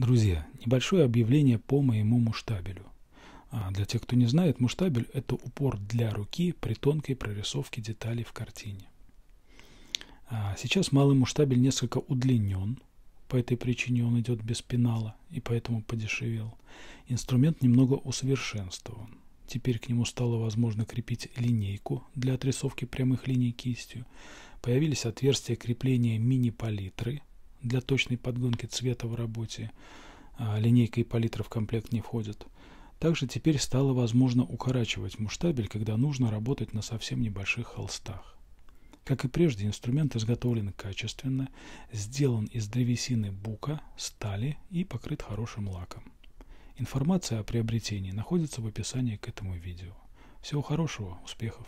Друзья, небольшое объявление по моему муштабелю. А для тех, кто не знает, муштабель – это упор для руки при тонкой прорисовке деталей в картине. А сейчас малый муштабель несколько удлинен, по этой причине он идет без пенала и поэтому подешевел. Инструмент немного усовершенствован. Теперь к нему стало возможно крепить линейку для отрисовки прямых линий кистью. Появились отверстия крепления мини-палитры – для точной подгонки цвета в работе. А, линейка и палитра в комплект не входят. Также теперь стало возможно укорачивать муштабель, когда нужно работать на совсем небольших холстах. Как и прежде, инструмент изготовлен качественно, сделан из древесины бука, стали и покрыт хорошим лаком. Информация о приобретении находится в описании к этому видео. Всего хорошего, успехов!